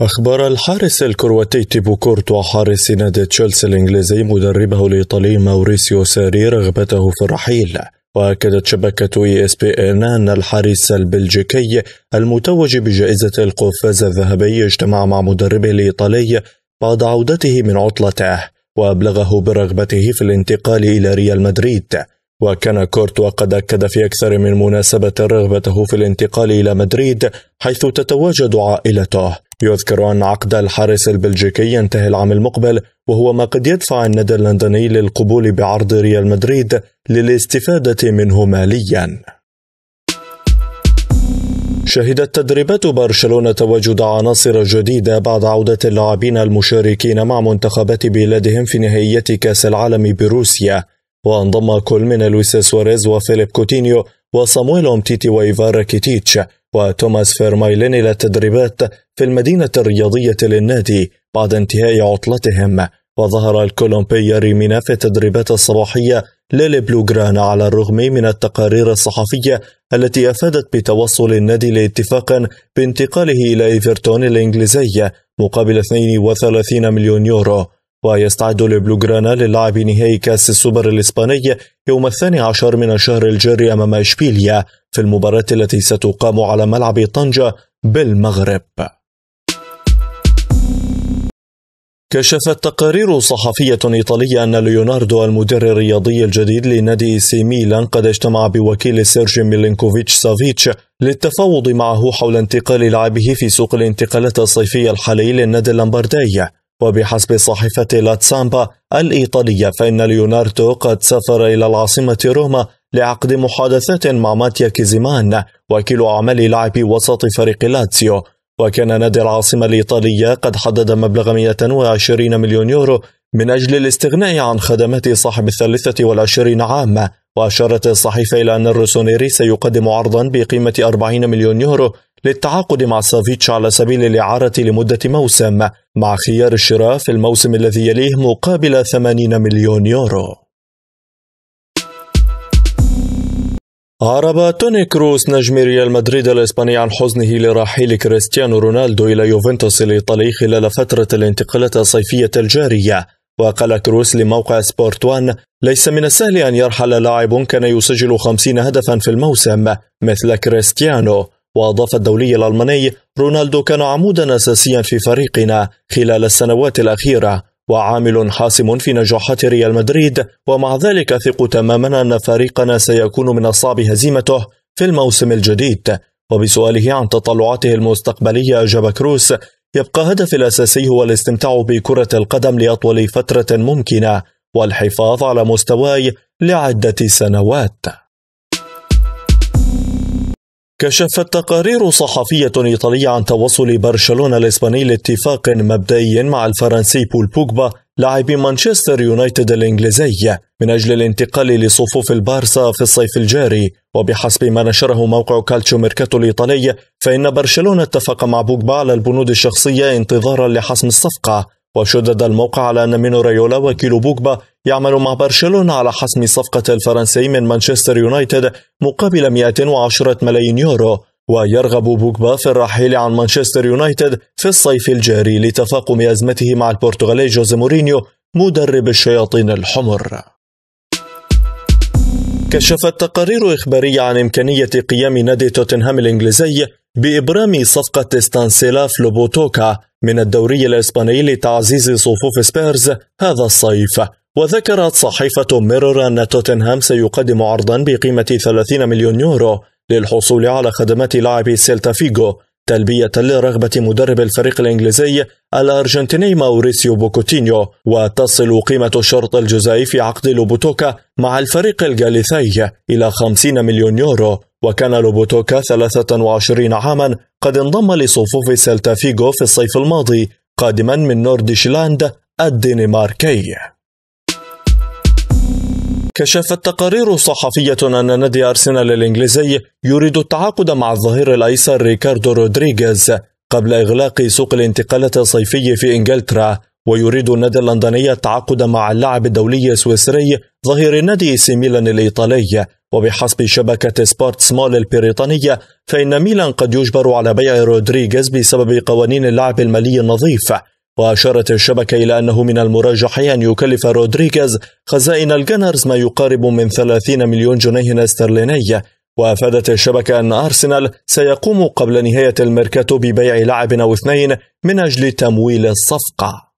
أخبر الحارس الكرواتي تيبو كورتو حارس نادي تشيلسي الإنجليزي مدربه الإيطالي ماوريسيو ساري رغبته في الرحيل وأكدت شبكة إي إس بي إن أن الحارس البلجيكي المتوج بجائزة القفاز الذهبي اجتمع مع مدربه الإيطالي بعد عودته من عطلته وأبلغه برغبته في الانتقال إلى ريال مدريد وكان كورتوا قد أكد في أكثر من مناسبة رغبته في الانتقال إلى مدريد حيث تتواجد عائلته يذكر أن عقد الحارس البلجيكي ينتهي العام المقبل وهو ما قد يدفع الندى اللندني للقبول بعرض ريال مدريد للاستفادة منه مالياً شهدت تدريبات برشلونة تواجد عناصر جديدة بعد عودة اللاعبين المشاركين مع منتخبات بلادهم في نهائيات كأس العالم بروسيا وانضم كل من لويس سواريز وفيليب كوتينيو وصامويل أمتيتي وإيفار كيتيتش وتوماس فيرمايلين إلى التدريبات في المدينة الرياضية للنادي بعد انتهاء عطلتهم وظهر الكولومبي ريمينا في التدريبات الصباحية للبلوغران على الرغم من التقارير الصحفية التي أفادت بتوصل النادي لاتفاق بانتقاله إلى إيفرتون الإنجليزية مقابل 32 مليون يورو ويستعد البلوغرانا للعب نهائي كأس السوبر الإسباني يوم الثاني عشر من الشهر الجاري أمام إشبيليا في المباراة التي ستقام على ملعب طنجة بالمغرب كشفت تقارير صحفية إيطالية أن ليوناردو المدير الرياضي الجديد لنادي سي ميلان قد اجتمع بوكيل سيرجي ميلينكوفيتش سافيتش للتفاوض معه حول انتقال لعبه في سوق الانتقالات الصيفية الحالي للنادي اللمباردي وبحسب صحيفة لاتسامبا الإيطالية فإن ليوناردو قد سافر إلى العاصمة روما لعقد محادثات مع ماتيا كيزيمان وكيل أعمال لاعب وسط فريق لاتسيو وكان نادي العاصمة الإيطالية قد حدد مبلغ 120 مليون يورو من أجل الاستغناء عن خدمات صاحب الثالثة والعشرين عاما وأشارت الصحيفة إلى أن الروسونيري سيقدم عرضا بقيمة 40 مليون يورو للتعاقد مع سافيتش على سبيل الإعارة لمدة موسم مع خيار الشراء في الموسم الذي يليه مقابل 80 مليون يورو عرب توني كروس نجم ريال مدريد الإسباني عن حزنه لرحيل كريستيانو رونالدو إلى يوفنتوس الإيطالي خلال فترة الانتقالات الصيفية الجارية وقال كروس لموقع سبورت وان ليس من السهل أن يرحل لاعب كان يسجل 50 هدفا في الموسم مثل كريستيانو وأضاف الدولي الألماني رونالدو كان عمودا أساسيا في فريقنا خلال السنوات الأخيرة وعامل حاسم في نجاحات ريال مدريد ومع ذلك أثق تماما أن فريقنا سيكون من الصعب هزيمته في الموسم الجديد وبسؤاله عن تطلعاته المستقبلية أجاب كروس يبقى هدفي الأساسي هو الاستمتاع بكرة القدم لأطول فترة ممكنة والحفاظ على مستواي لعدة سنوات كشفت تقارير صحفية إيطالية عن توصل برشلونة الإسباني لاتفاق مبدئي مع الفرنسي بول بوجبا لاعب مانشستر يونايتد الإنجليزي من أجل الانتقال لصفوف البارسا في الصيف الجاري وبحسب ما نشره موقع كالتشو ميركاتو الإيطالي فإن برشلونة اتفق مع بوجبا على البنود الشخصية انتظارا لحسم الصفقة وشدد الموقع على أن مينو ريولا وكيل بوجبا يعمل مع برشلونة على حسم صفقة الفرنسي من مانشستر يونايتد مقابل 110 ملايين يورو ويرغب بوجبا في الرحيل عن مانشستر يونايتد في الصيف الجاري لتفاقم أزمته مع البرتغالي جوزي مورينيو مدرب الشياطين الحمر كشفت تقارير إخبارية عن إمكانية قيام نادي توتنهام الإنجليزي بإبرام صفقة ستانسيلا فلوبوتوكا من الدوري الإسباني لتعزيز صفوف سبيرز هذا الصيف وذكرت صحيفة ميرور أن توتنهام سيقدم عرضا بقيمة 30 مليون يورو للحصول على خدمات لاعب سيلتا فيغو تلبية لرغبة مدرب الفريق الإنجليزي الأرجنتيني ماوريسيو بوكوتينيو وتصل قيمة الشرط الجزائي في عقد لوبوتوكا مع الفريق الجاليثي إلى 50 مليون يورو وكان لوبوتوكا 23 عاما قد انضم لصفوف سيلتا فيغو في الصيف الماضي قادما من نوردشلاند الدنماركي كشفت تقارير صحفية أن نادي أرسنال الإنجليزي يريد التعاقد مع الظهير الأيسر ريكاردو رودريغيز قبل إغلاق سوق الانتقالات الصيفي في إنجلترا ويريد النادي اللندني التعاقد مع اللاعب الدولي السويسري ظهير نادي سي ميلان الإيطالي وبحسب شبكة سبورت سمول البريطانية فإن ميلان قد يجبر على بيع رودريغيز بسبب قوانين اللعب المالي النظيف وأشارت الشبكة إلى أنه من المرجح أن يكلف رودريغيز خزائن الجنرز ما يقارب من 30 مليون جنيه استرليني وأفادت الشبكة أن أرسنال سيقوم قبل نهاية الميركاتو ببيع لاعب أو اثنين من أجل تمويل الصفقة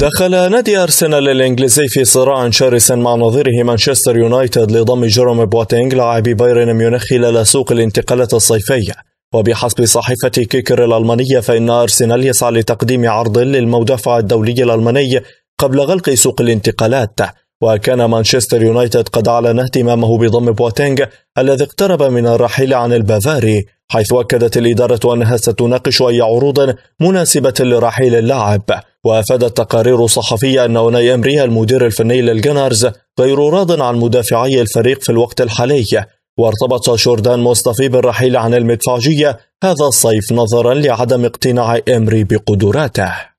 دخل نادي أرسنال الإنجليزي في صراع شرس مع نظيره مانشستر يونايتد لضم جيروم بواتينغ لاعب بايرن ميونخ خلال سوق الانتقالات الصيفية وبحسب صحيفة كيكر الألمانية فإن أرسنال يسعى لتقديم عرض للمدافع الدولي الألماني قبل غلق سوق الانتقالات وكان مانشستر يونايتد قد أعلن اهتمامه بضم بواتينغ الذي اقترب من الرحيل عن البافاري حيث أكدت الإدارة أنها ستناقش أي عروض مناسبة لرحيل اللاعب وأفادت تقارير صحفية أن أوناي أمري المدير الفني للجنرز غير راض عن مدافعي الفريق في الوقت الحالي وارتبط شوردان مصطفي بالرحيل عن المدفعجية هذا الصيف نظرا لعدم اقتناع أمري بقدراته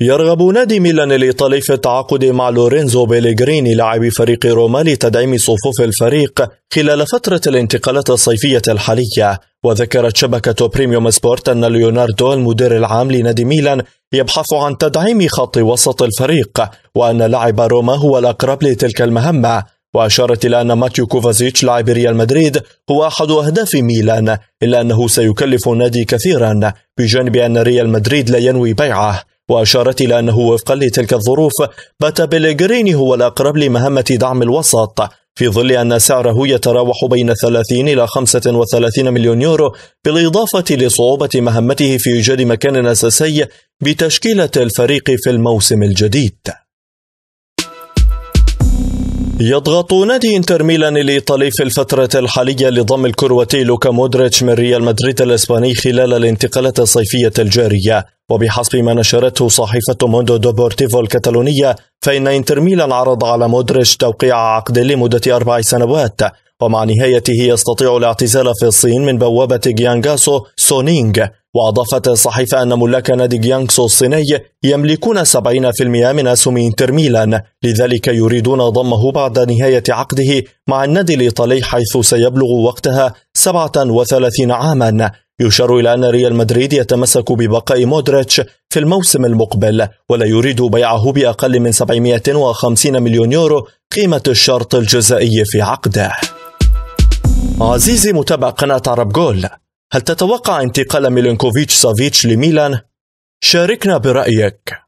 يرغب نادي ميلان الإيطالي في التعاقد مع لورينزو بيليغريني لاعب فريق روما لتدعيم صفوف الفريق خلال فترة الانتقالات الصيفية الحالية وذكرت شبكة بريميوم سبورت أن ليوناردو المدير العام لنادي ميلان يبحث عن تدعيم خط وسط الفريق وأن لاعب روما هو الأقرب لتلك المهمة وأشارت إلى أن ماتيو كوفازيتش لاعب ريال مدريد هو أحد أهداف ميلان إلا أنه سيكلف النادي كثيرا بجانب أن ريال مدريد لا ينوي بيعه وأشارت إلى أنه وفقا لتلك الظروف بات بيلغريني هو الأقرب لمهمة دعم الوسط في ظل أن سعره يتراوح بين 30 إلى 35 مليون يورو بالإضافة لصعوبة مهمته في إيجاد مكان أساسي بتشكيلة الفريق في الموسم الجديد يضغط نادي انتر ميلان الايطالي في الفتره الحاليه لضم الكرواتي لوكا مودريتش من ريال مدريد الاسباني خلال الانتقالات الصيفيه الجاريه وبحسب ما نشرته صحيفه موندو دوبورتيفو الكتالونيه فان انتر ميلان عرض على مودريتش توقيع عقد لمده اربع سنوات ومع نهايته يستطيع الاعتزال في الصين من بوابه جيانغاسو سونينغ وأضافت الصحيفة أن ملاك نادي جيانكسو الصيني يملكون 70% من أسهم إنتر ميلان لذلك يريدون ضمه بعد نهاية عقده مع النادي الإيطالي حيث سيبلغ وقتها 37 عاما يشار إلى أن ريال مدريد يتمسك ببقاء مودريتش في الموسم المقبل ولا يريد بيعه بأقل من 750 مليون يورو قيمة الشرط الجزائي في عقده عزيزي متابع قناة عرب جول هل تتوقع انتقال ميلينكوفيتش سافيتش لميلان؟ شاركنا برأيك